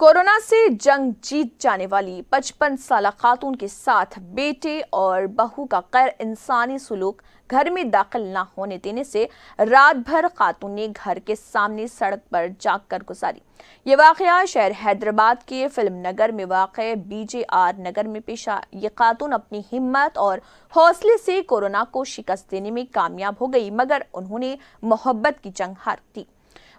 corona से जंग जीत जाने वाली 55 साल खातून के साथ बेटे और बहू का गैर इंसानी सलूक घर में दाखिल ना होने देने से रात भर खातून ने घर के सामने सड़क पर जाग कर गुजारी ये वाक़ शहर हैदराबाद के फिल्म नगर में वाक़ बीजे आर नगर में पेशा ये खातून अपनी हिम्मत और हौसले से कोरोना को शिकस्त देने में कामयाब हो गई मगर उन्होंने मोहब्बत की जंग हार दी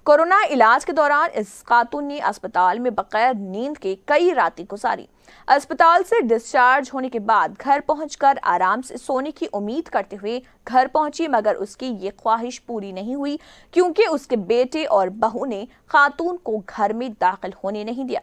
कोरोना इलाज के दौरान इस खातून ने अस्पताल में बगैर नींद के कई रातें गुजारी अस्पताल से डिस्चार्ज होने के बाद घर पहुंचकर आराम से सोने की उम्मीद करते हुए घर पहुंची मगर उसकी ये ख्वाहिश पूरी नहीं हुई क्योंकि उसके बेटे और बहू ने खातून को घर में दाखिल होने नहीं दिया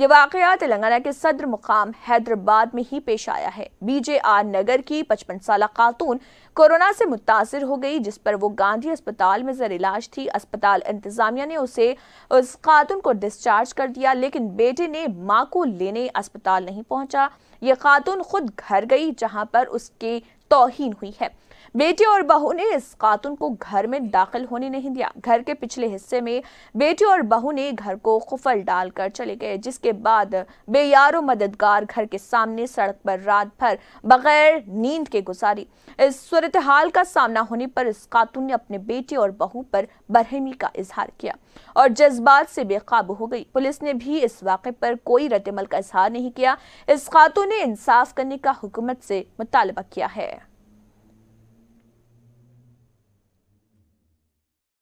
ये वाक़ तेलंगाना के सदर मुकाम हैदराबाद में ही पेश आया है बीजे आर नगर की पचपन साल खातून कोरोना से मुतासर हो गई जिस पर वो गांधी अस्पताल में जर इलाज थी अस्पताल इंतजामिया ने उसे उस खातून को डिस्चार्ज कर दिया लेकिन बेटे ने माँ को लेने अस्पताल नहीं पहुँचा ये खातून खुद घर गई जहाँ पर उसके तोहन हुई है बेटे और बहू ने इस खातून को घर में दाखिल होने नहीं दिया घर के पिछले हिस्से में बेटे और बहू ने घर को खुफल डालकर चले गए जिसके बाद बेयारो मददगार घर के सामने सड़क पर रात भर बगैर नींद के गुजारी इस सूरत हाल का सामना होने पर इस खातून ने अपने बेटे और बहू पर बरहमी का इजहार किया और जज्बात से बेकाबू हो गई पुलिस ने भी इस वाक़े पर कोई रद्दमल का इजहार नहीं किया इस खातून ने इंसाफ करने का हुकूमत से मुतालबा किया है